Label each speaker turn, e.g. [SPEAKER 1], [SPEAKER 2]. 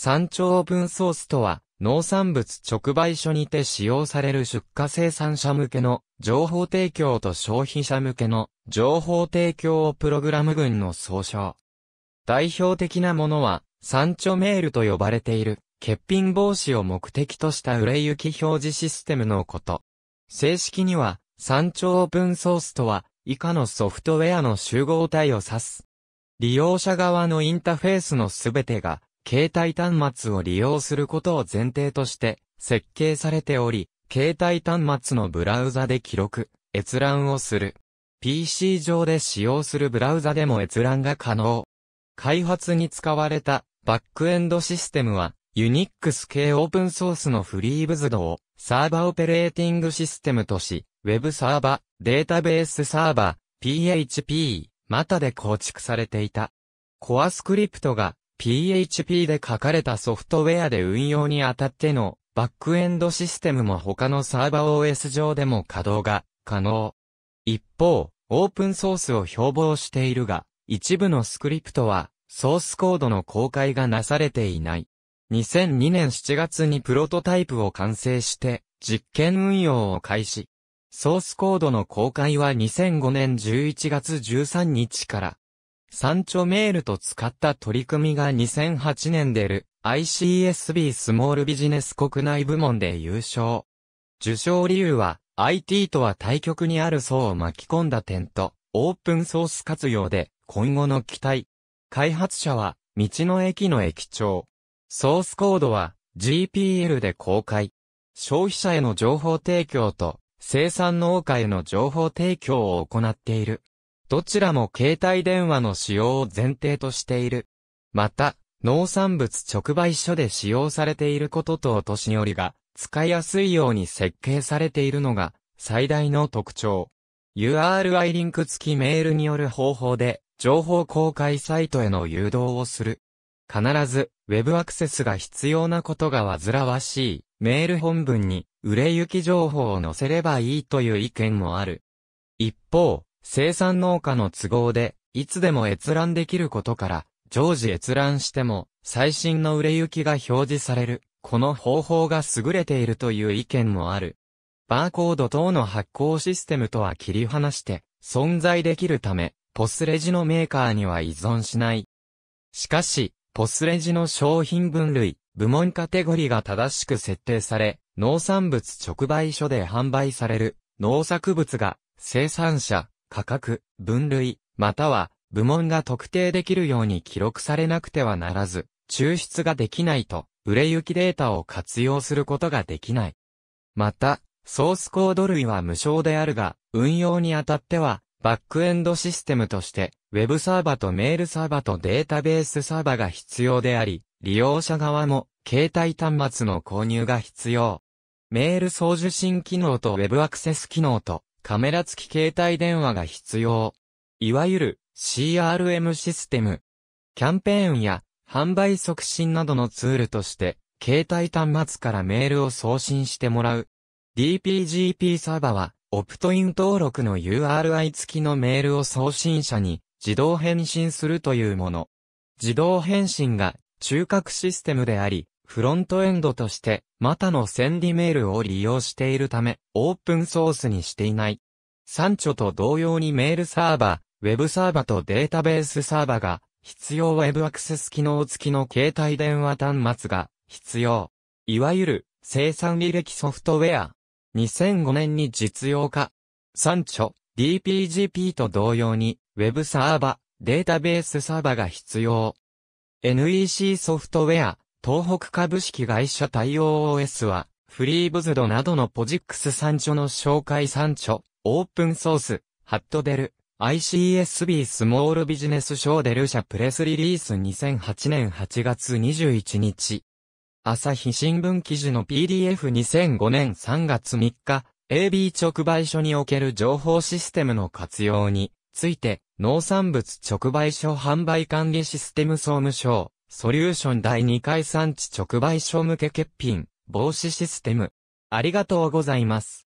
[SPEAKER 1] 山頂分ソースとは、農産物直売所にて使用される出荷生産者向けの情報提供と消費者向けの情報提供をプログラム群の総称。代表的なものは、山頂メールと呼ばれている、欠品防止を目的とした売れ行き表示システムのこと。正式には、山頂オープンソースとは、以下のソフトウェアの集合体を指す。利用者側のインターフェースのすべてが、携帯端末を利用することを前提として設計されており、携帯端末のブラウザで記録、閲覧をする。PC 上で使用するブラウザでも閲覧が可能。開発に使われたバックエンドシステムは、ユニックス系オープンソースのフリーブズドをサーバーオペレーティングシステムとし、ウェブサーバ、ー、データベースサーバ、ー、PHP、またで構築されていた。コアスクリプトが PHP で書かれたソフトウェアで運用にあたってのバックエンドシステムも他のサーバ OS 上でも稼働が可能。一方、オープンソースを標榜しているが、一部のスクリプトはソースコードの公開がなされていない。2002年7月にプロトタイプを完成して実験運用を開始。ソースコードの公開は2005年11月13日からサンチョメールと使った取り組みが2008年出る ICSB スモールビジネス国内部門で優勝。受賞理由は IT とは対極にある層を巻き込んだ点とオープンソース活用で今後の期待。開発者は道の駅の駅長。ソースコードは GPL で公開。消費者への情報提供と生産農家への情報提供を行っている。どちらも携帯電話の使用を前提としている。また、農産物直売所で使用されていることとお年寄りが使いやすいように設計されているのが最大の特徴。URI リンク付きメールによる方法で情報公開サイトへの誘導をする。必ず Web アクセスが必要なことが煩わしいメール本文に売れ行き情報を載せればいいという意見もある。一方、生産農家の都合で、いつでも閲覧できることから、常時閲覧しても、最新の売れ行きが表示される。この方法が優れているという意見もある。バーコード等の発行システムとは切り離して、存在できるため、ポスレジのメーカーには依存しない。しかし、ポスレジの商品分類、部門カテゴリが正しく設定され、農産物直売所で販売される、農作物が、生産者、価格、分類、または部門が特定できるように記録されなくてはならず、抽出ができないと、売れ行きデータを活用することができない。また、ソースコード類は無償であるが、運用にあたっては、バックエンドシステムとして、ウェブサーバとメールサーバとデータベースサーバが必要であり、利用者側も、携帯端末の購入が必要。メール送受信機能とウェブアクセス機能と、カメラ付き携帯電話が必要。いわゆる CRM システム。キャンペーンや販売促進などのツールとして、携帯端末からメールを送信してもらう。DPGP サーバは、オプトイン登録の URI 付きのメールを送信者に自動返信するというもの。自動返信が中核システムであり、フロントエンドとして、またのセンディメールを利用しているため、オープンソースにしていない。サンチョと同様にメールサーバー、ウェブサーバーとデータベースサーバーが、必要ウェブアクセス機能付きの携帯電話端末が必要。いわゆる生産履歴ソフトウェア。2005年に実用化。サンチョ、DPGP と同様に、ウェブサーバ、データベースサーバが必要。NEC ソフトウェア、東北株式会社対応 OS は、フリーブズドなどのポジックス産著の紹介産著、オープンソース、ハットデル、ICSB スモールビジネスショーデル社プレスリリース2008年8月21日。朝日新聞記事の PDF2005 年3月3日、AB 直売所における情報システムの活用について、農産物直売所販売管理システム総務省、ソリューション第2回産地直売所向け欠品防止システム。ありがとうございます。